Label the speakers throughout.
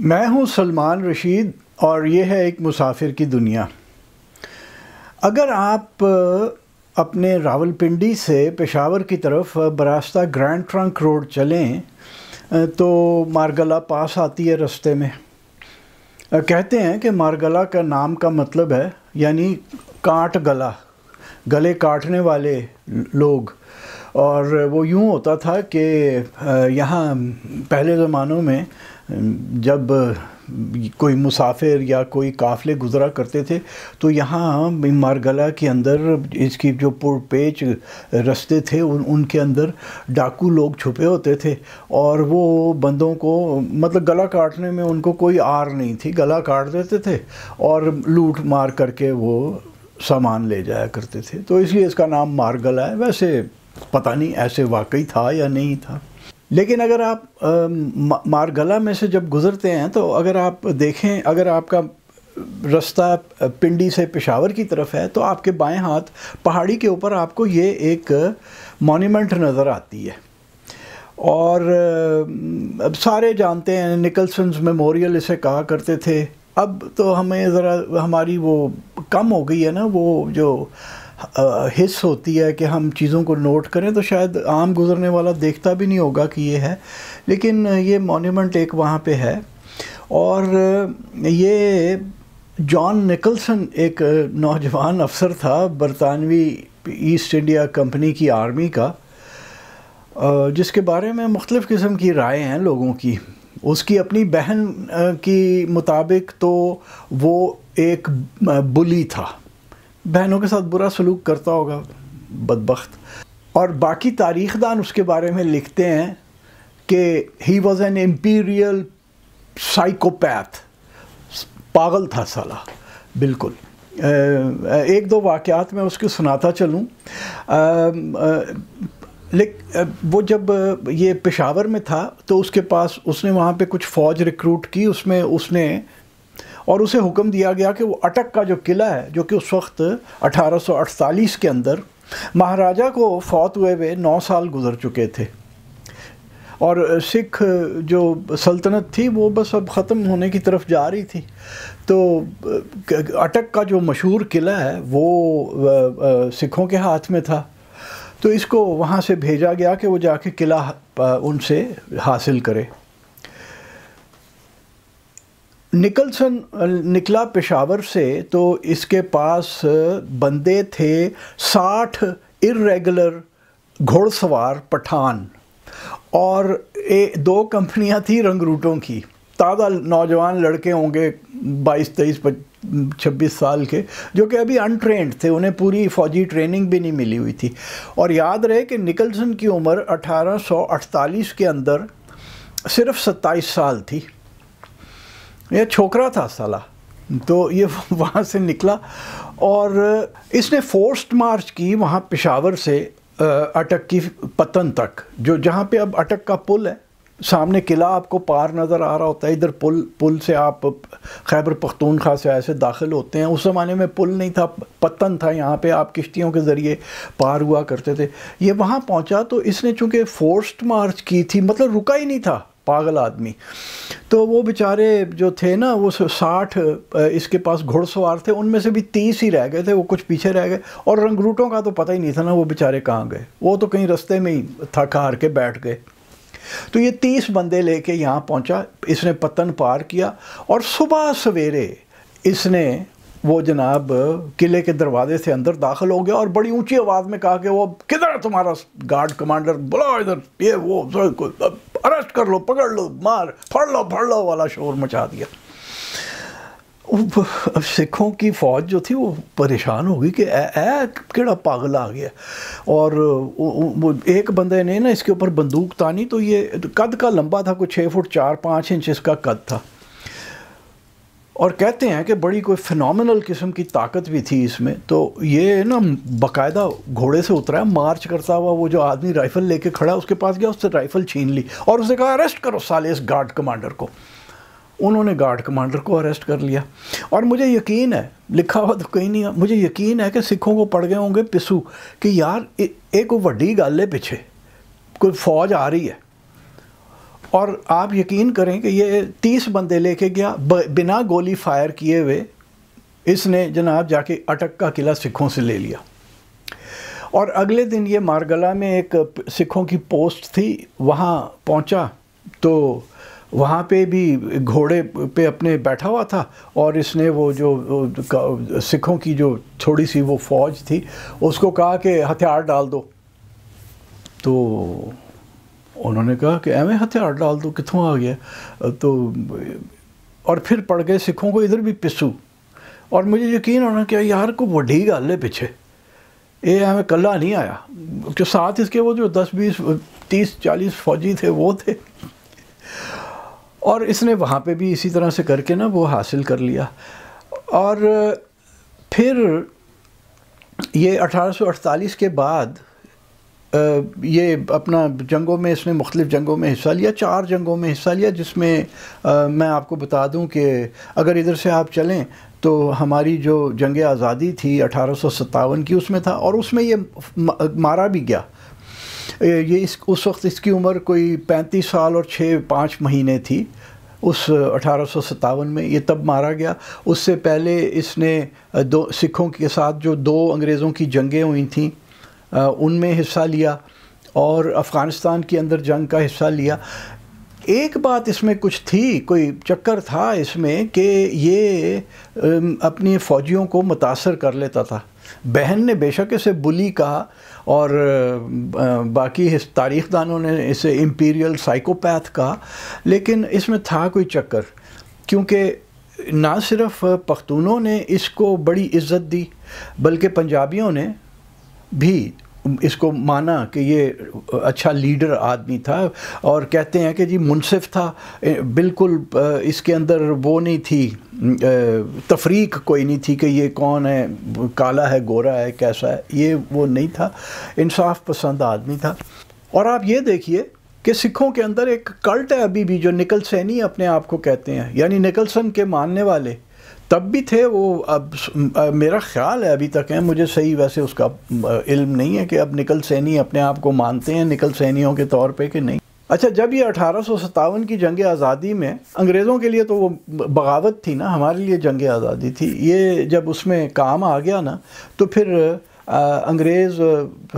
Speaker 1: मैं हूं सलमान रशीद और यह है एक मुसाफिर की दुनिया अगर आप अपने रावलपिंडी से पेशावर की तरफ बरास्ता ग्रैंड ट्रंक रोड चलें तो मारगला पास आती है रास्ते में कहते हैं कि मारगला का नाम का मतलब है यानी काट गला गले काटने वाले लोग और वो यूँ होता था कि यहाँ पहले ज़मानों में जब कोई मुसाफिर या कोई काफ़ले गुजरा करते थे तो यहाँ मारगला के अंदर इसकी जो पुरपेच रस्ते थे उन उनके अंदर डाकू लोग छुपे होते थे और वो बंदों को मतलब गला काटने में उनको कोई आर नहीं थी गला काट देते थे और लूट मार करके वो सामान ले जाया करते थे तो इसलिए इसका नाम मारगला है वैसे पता नहीं ऐसे वाकई था या नहीं था लेकिन अगर आप मारगला में से जब गुज़रते हैं तो अगर आप देखें अगर आपका रास्ता पिंडी से पेशावर की तरफ है तो आपके बाएं हाथ पहाड़ी के ऊपर आपको ये एक मॉन्यूमेंट नज़र आती है और अब सारे जानते हैं निकलसन मेमोरियल इसे कहा करते थे अब तो हमें ज़रा हमारी वो कम हो गई है ना वो जो हिस्स होती है कि हम चीज़ों को नोट करें तो शायद आम गुज़रने वाला देखता भी नहीं होगा कि ये है लेकिन ये मोन्यूमेंट एक वहाँ पे है और ये जॉन निकलसन एक नौजवान अफसर था बरतानवी ईस्ट इंडिया कंपनी की आर्मी का जिसके बारे में मुख्तफ़ किस्म की राय हैं लोगों की उसकी अपनी बहन की मुताबिक तो वो एक बुली था बहनों के साथ बुरा सलूक करता होगा बदबخت और बाकी तारीखदान उसके बारे में लिखते हैं कि he was an imperial psychopath पागल था साला बिल्कुल एक दो वाक़ात में उसके सुनाता चलूँ वो जब ये पेशावर में था तो उसके पास उसने वहाँ पे कुछ फ़ौज रिक्रूट की उसमें उसने और उसे हुक्म दिया गया कि वो अटक का जो किला है जो कि उस वक्त 1848 के अंदर महाराजा को फौत हुए हुए नौ साल गुजर चुके थे और सिख जो सल्तनत थी वो बस अब ख़त्म होने की तरफ जा रही थी तो अटक का जो मशहूर किला है वो सिखों के हाथ में था तो इसको वहाँ से भेजा गया कि वो जाके किला उनसे हासिल करे निकलसन निकला पेशावर से तो इसके पास बंदे थे साठ इरेगुलर घोड़सवार पठान और ए, दो कंपनियां थी रंगरूटों की ताज़ा नौजवान लड़के होंगे 22 तेईस छब्बीस साल के जो कि अभी अनट्रेंड थे उन्हें पूरी फौजी ट्रेनिंग भी नहीं मिली हुई थी और याद रहे कि निकलसन की उम्र 1848 के अंदर सिर्फ 27 साल थी ये छोकरा था साला तो ये वहाँ से निकला और इसने फोर्स्ड मार्च की वहाँ पिशावर से अटक की पतन तक जो जहाँ पे अब अटक का पुल है सामने किला आपको पार नज़र आ रहा होता है इधर पुल पुल से आप खैबर पख्तूनखा से ऐसे दाखिल होते हैं उस ज़माने में पुल नहीं था पतन था यहाँ पे आप किश्तियों के ज़रिए पार हुआ करते थे ये वहाँ पहुँचा तो इसने चूँकि फोर्स्ड मार्च की थी मतलब रुका ही नहीं था पागल आदमी तो वो बेचारे जो थे ना वो साठ इसके पास घुड़सवार थे उनमें से भी तीस ही रह गए थे वो कुछ पीछे रह गए और रंगरूटों का तो पता ही नहीं था ना वो बेचारे कहाँ गए वो तो कहीं रस्ते में ही थक हार के बैठ गए तो ये तीस बंदे लेके यहाँ पहुँचा इसने पतन पार किया और सुबह सवेरे इसने वो जनाब किले के दरवाजे से अंदर दाखिल हो गया और बड़ी ऊंची आवाज़ में कहा कि वो किधर है तुम्हारा गार्ड कमांडर बुलाओ इधर ये वो अरेस्ट कर लो पकड़ लो मार फड़ लो फड़ लो वाला शोर मचा दिया सिखों की फौज जो थी वो परेशान हो गई कि ऐ पागल आ गया और वो एक बंदे ने ना इसके ऊपर बंदूक तानी तो ये कद का लंबा था कुछ छः फुट चार पाँच इंच इसका कद था और कहते हैं कि बड़ी कोई फिनल किस्म की ताकत भी थी इसमें तो ये ना बकायदा घोड़े से उतरा है मार्च करता हुआ वो जो आदमी राइफ़ल लेके खड़ा उसके पास गया उससे राइफ़ल छीन ली और उसने कहा अरेस्ट करो साले इस गार्ड कमांडर को उन्होंने गार्ड कमांडर को अरेस्ट कर लिया और मुझे यकीन है लिखा हुआ तो कहीं नहीं मुझे यकीन है कि सिखों को पड़ गए होंगे पिसू कि यार एक वो गल है पीछे कोई फौज आ रही है और आप यकीन करें कि ये तीस बंदे लेके गया बिना गोली फायर किए हुए इसने जनाब जाके अटक का किला सिखों से ले लिया और अगले दिन ये मारगला में एक सिखों की पोस्ट थी वहाँ पहुँचा तो वहाँ पे भी घोड़े पे अपने बैठा हुआ था और इसने वो जो सिखों की जो थोड़ी सी वो फौज थी उसको कहा कि हथियार डाल दो तो उन्होंने कहा कि एवं हथियार डाल दो कितों आ गया तो और फिर पड़ गए सिखों को इधर भी पिसू और मुझे यकीन होना कि यार को वही गल है पीछे ये हमें कला नहीं आया कि साथ इसके वो जो दस बीस तीस चालीस फौजी थे वो थे और इसने वहाँ पे भी इसी तरह से करके ना वो हासिल कर लिया और फिर ये 1848 के बाद ये अपना जंगों में इसने मुख्तलिफ़ जंगों में हिस्सा लिया चार जंगों में हिस्सा लिया जिसमें मैं आपको बता दूं कि अगर इधर से आप चलें तो हमारी जो जंग आज़ादी थी अठारह की उसमें था और उसमें ये मारा भी गया ये इस उस वक्त इसकी उम्र कोई पैंतीस साल और छः पाँच महीने थी उस अठारह में ये तब मारा गया उससे पहले इसने दो सिखों के साथ जो दो अंग्रेज़ों की जंगें हुई थी उनमें हिस्सा लिया और अफ़गानिस्तान के अंदर जंग का हिस्सा लिया एक बात इसमें कुछ थी कोई चक्कर था इसमें कि ये अपनी फ़ौजियों को मुतासर कर लेता था बहन ने बेशक इसे बुली कहा और बाकी तारीख दानों ने इसे इम्पीरियल साइकोपैथ कहा लेकिन इसमें था कोई चक्कर क्योंकि ना सिर्फ पख्तूनों ने इसको बड़ी इज्जत दी बल्कि पंजाबियों ने भी इसको माना कि ये अच्छा लीडर आदमी था और कहते हैं कि जी मुनसिफ था बिल्कुल इसके अंदर वो नहीं थी तफरीक कोई नहीं थी कि ये कौन है काला है गोरा है कैसा है ये वो नहीं था इंसाफ पसंद आदमी था और आप ये देखिए कि सिखों के अंदर एक कल्ट है अभी भी जो निकल सैनी अपने आप को कहते हैं यानी निकलसन के मानने वाले तब भी थे वो अब मेरा ख्याल है अभी तक है मुझे सही वैसे उसका इल्म नहीं है कि अब निकल सैनी अपने आप को मानते हैं निकल सैनियों के तौर पे कि नहीं अच्छा जब ये अठारह की जंग आज़ादी में अंग्रेज़ों के लिए तो वो बगावत थी ना हमारे लिए जंग आज़ादी थी ये जब उसमें काम आ गया ना तो फिर अंग्रेज़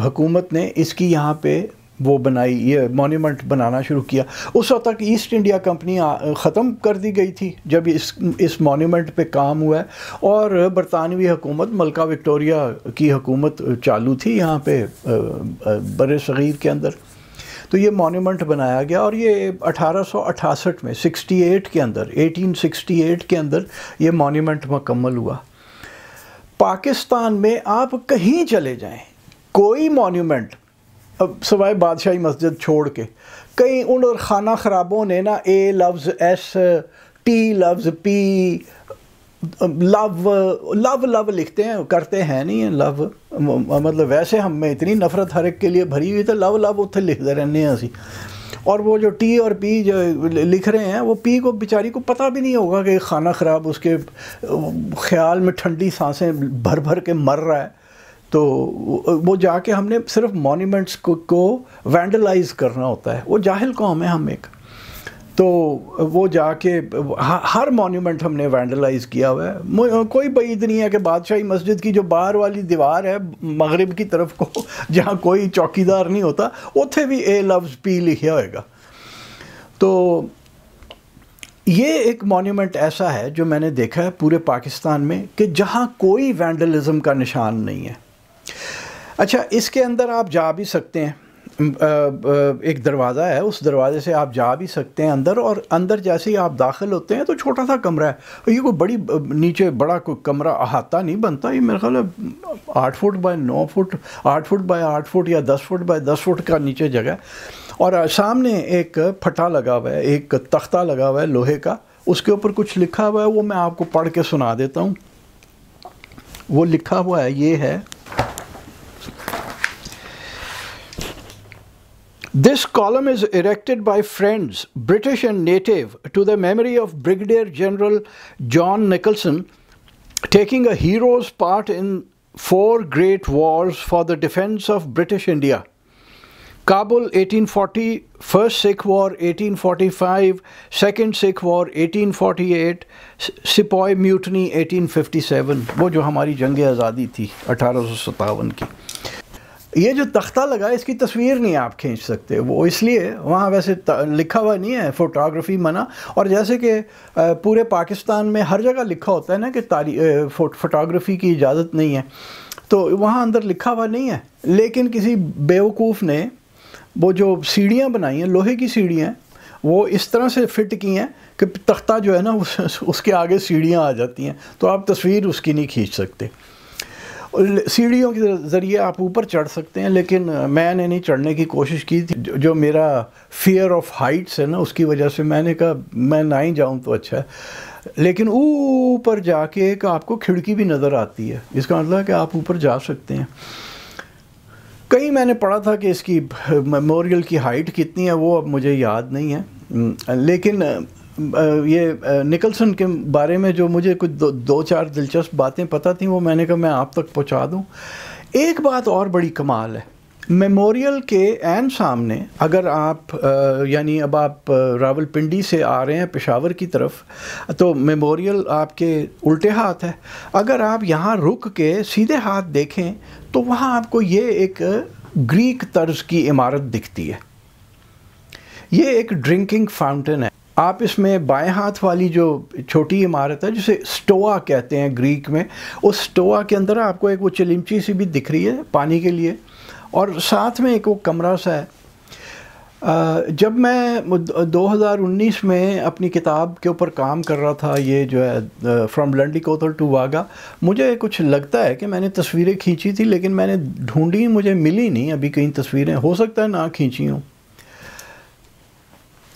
Speaker 1: हुकूमत ने इसकी यहाँ पे वो बनाई ये मोन्यूमेंट बनाना शुरू किया उस वक्त तक ईस्ट इंडिया कंपनी ख़त्म कर दी गई थी जब इस इस मोन्यूमेंट पे काम हुआ है और बरतानवी हुकूमत मलका विक्टोरिया की हुकूमत चालू थी यहाँ पे बर सग़ीर के अंदर तो ये मोन्यूमेंट बनाया गया और ये 1868 में 68 के अंदर 1868 के अंदर ये मोन्यूमेंट मकम्मल हुआ पाकिस्तान में आप कहीं चले जाएँ कोई मोन्यूमेंट अब सवाए बादशाही मस्जिद छोड़ के कई उन और खाना ख़राबों ने ना ए लफ्ज़ एस टी लफ्ज़ पी लव लव लव लिखते हैं करते हैं नहीं है लव मतलब वैसे हम में इतनी नफरत हर एक के लिए भरी हुई तो लव लव उ लिखते रहने असी और वो जो टी और पी जो लिख रहे हैं वो पी को बेचारी को पता भी नहीं होगा कि खाना ख़राब उसके ख्याल में ठंडी सांसें भर भर के मर रहा है तो वो जाके हमने सिर्फ मॉन्यूमेंट्स को को वैंडलाइज करना होता है वो जाहिल कौम है हम एक तो वो जाके हर मॉन्यूमेंट हमने वैंडलाइज किया हुआ है कोई बईद नहीं है कि बादशाही मस्जिद की जो बाहर वाली दीवार है मगरब की तरफ को जहाँ कोई चौकीदार नहीं होता उतें भी ए लफ्ज़ पी लिखा होएगा तो ये एक मॉन्यूमेंट ऐसा है जो मैंने देखा है पूरे पाकिस्तान में कि जहाँ कोई वैंडलिज़म का निशान नहीं है अच्छा इसके अंदर आप जा भी सकते हैं एक दरवाज़ा है उस दरवाज़े से आप जा भी सकते हैं अंदर और अंदर जैसे ही आप दाखिल होते हैं तो छोटा सा कमरा है ये कोई बड़ी नीचे बड़ा कोई कमरा अहाता नहीं बनता ये मेरे ख्याल है आठ फुट बाय नौ फुट आठ फुट बाय आठ फुट या दस फुट बाय दस फुट का नीचे जगह और सामने एक फटा लगा हुआ है एक तख्ता लगा हुआ है लोहे का उसके ऊपर कुछ लिखा हुआ है वो मैं आपको पढ़ के सुना देता हूँ वो लिखा हुआ है ये है This column is erected by friends, British and native, to the memory of Brigadier General John Nicholson, taking a hero's part in four great wars for the defense of British India. Kabul 1840, First Sikh War 1845, Second Sikh War 1848, Sepoy Mutiny 1857. वो जो हमारी जंग आज़ादी थी 1857 की ये जो तख्ता लगा है इसकी तस्वीर नहीं आप खींच सकते वो इसलिए वहाँ वैसे लिखा हुआ नहीं है फ़ोटोग्राफी मना और जैसे कि पूरे पाकिस्तान में हर जगह लिखा होता है ना कि तारी फोटोग्राफी की इजाज़त नहीं है तो वहाँ अंदर लिखा हुआ नहीं है लेकिन किसी बेवकूफ़ ने वो जो सीढ़ियाँ बनाई हैं लोहे की सीढ़ियाँ वो इस तरह से फिट की हैं कि तख्ता जो है ना उस, उसके आगे सीढ़ियाँ आ जाती हैं तो आप तस्वीर उसकी नहीं खींच सकते सीढ़ियों के ज़रिए आप ऊपर चढ़ सकते हैं लेकिन मैंने नहीं चढ़ने की कोशिश की थी जो मेरा फियर ऑफ हाइट्स है ना उसकी वजह से मैंने कहा मैं ना ही जाऊँ तो अच्छा है लेकिन ऊपर जाके एक आपको खिड़की भी नज़र आती है इसका मतलब है कि आप ऊपर जा सकते हैं कहीं मैंने पढ़ा था कि इसकी मेमोरियल की हाइट कितनी है वो अब मुझे याद नहीं है लेकिन ये निकलसन के बारे में जो मुझे कुछ दो, दो चार दिलचस्प बातें पता थी वो मैंने कहा मैं आप तक पहुंचा दूं एक बात और बड़ी कमाल है मेमोरियल के एन सामने अगर आप यानी अब आप रावलपिंडी से आ रहे हैं पेशावर की तरफ तो मेमोरियल आपके उल्टे हाथ है अगर आप यहाँ रुक के सीधे हाथ देखें तो वहाँ आपको ये एक ग्रीक तर्ज की इमारत दिखती है ये एक ड्रिंकिंग फाउंटेन है आप इसमें बाएं हाथ वाली जो छोटी इमारत है जिसे स्टोआ कहते हैं ग्रीक में उस स्टोआ के अंदर आपको एक वो चिलिमची सी भी दिख रही है पानी के लिए और साथ में एक वो कमरा सा है जब मैं 2019 में अपनी किताब के ऊपर काम कर रहा था ये जो है फ्रॉम लंडी कोतल टू वागा मुझे कुछ लगता है कि मैंने तस्वीरें खींची थी लेकिन मैंने ढूंढी मुझे मिली नहीं अभी कहीं तस्वीरें हो सकता है ना खींची हूँ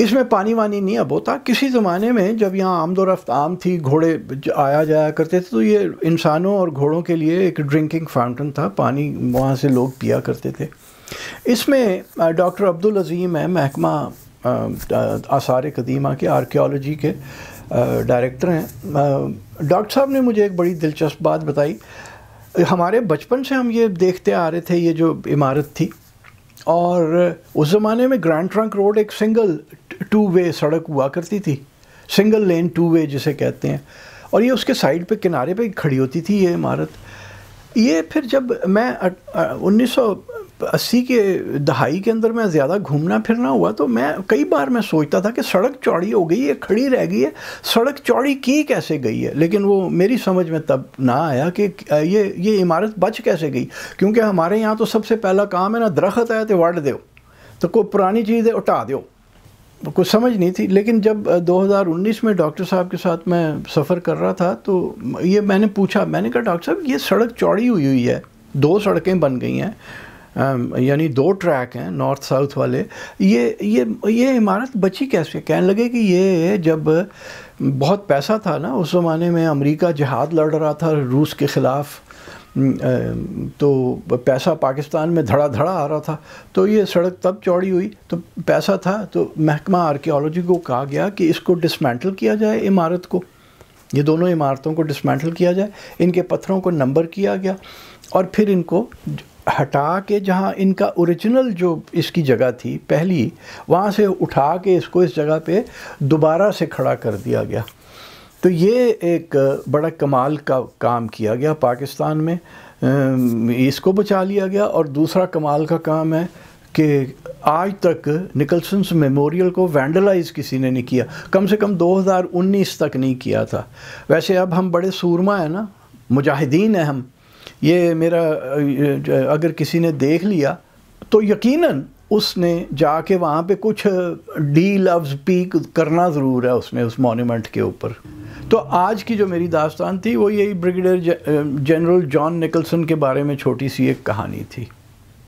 Speaker 1: इसमें पानी वानी नहीं अब होता किसी ज़माने में जब यहाँ आमदो रफ्त आम थी घोड़े आया जाया करते थे तो ये इंसानों और घोड़ों के लिए एक ड्रिंकिंग फाउंटन था पानी वहाँ से लोग पिया करते थे इसमें डॉक्टर अब्दुल अज़ीम है महकमा आसार कदीमा के आर्कियोलॉजी के डायरेक्टर हैं डॉक्टर साहब ने मुझे एक बड़ी दिलचस्प बात बताई हमारे बचपन से हम ये देखते आ रहे थे ये जो इमारत थी और उस ज़माने में ग्रैंड ट्रंक रोड एक सिंगल टू वे सड़क हुआ करती थी सिंगल लेन टू वे जिसे कहते हैं और ये उसके साइड पे किनारे पे खड़ी होती थी ये इमारत ये फिर जब मैं उन्नीस सौ अस्सी के दहाई के अंदर मैं ज़्यादा घूमना फिरना हुआ तो मैं कई बार मैं सोचता था कि सड़क चौड़ी हो गई है खड़ी रह गई है सड़क चौड़ी की कैसे गई है लेकिन वो मेरी समझ में तब ना आया कि ये ये इमारत बच कैसे गई क्योंकि हमारे यहाँ तो सबसे पहला काम है ना दरख्त आया तो वाट दो तो कोई पुरानी चीज़ है उठा दो कुछ समझ नहीं थी लेकिन जब 2019 में डॉक्टर साहब के साथ मैं सफ़र कर रहा था तो ये मैंने पूछा मैंने कहा डॉक्टर साहब ये सड़क चौड़ी हुई हुई है दो सड़कें बन गई हैं Um, यानी दो ट्रैक हैं नॉर्थ साउथ वाले ये ये ये इमारत बची कैसे कहने लगे कि ये जब बहुत पैसा था ना उस ज़माने में अमेरिका जहाद लड़ रहा था रूस के ख़िलाफ़ तो पैसा पाकिस्तान में धड़ा धड़ा आ रहा था तो ये सड़क तब चौड़ी हुई तो पैसा था तो महकमा आर्कियोलॉजी को कहा गया कि इसको डिसमेंटल किया जाए इमारत को ये दोनों इमारतों को डिसमेंटल किया जाए इनके पत्थरों को नंबर किया गया और फिर इनको हटा के जहाँ इनका ओरिजिनल जो इसकी जगह थी पहली वहाँ से उठा के इसको इस जगह पे दोबारा से खड़ा कर दिया गया तो ये एक बड़ा कमाल का काम किया गया पाकिस्तान में इसको बचा लिया गया और दूसरा कमाल का काम है कि आज तक निकलसन्स मेमोरियल को वैंडलाइज किसी ने नहीं किया कम से कम 2019 तक नहीं किया था वैसे अब हम बड़े सूरमा हैं ना मुजाहिदीन हैं हम ये मेरा अगर किसी ने देख लिया तो यकीनन उसने जाके वहाँ पे कुछ डी लव्स पी करना ज़रूर है उसने उस मॉन्यूमेंट के ऊपर तो आज की जो मेरी दास्तान थी वो यही ब्रिगेडियर जनरल जॉन निकलसन के बारे में छोटी सी एक कहानी थी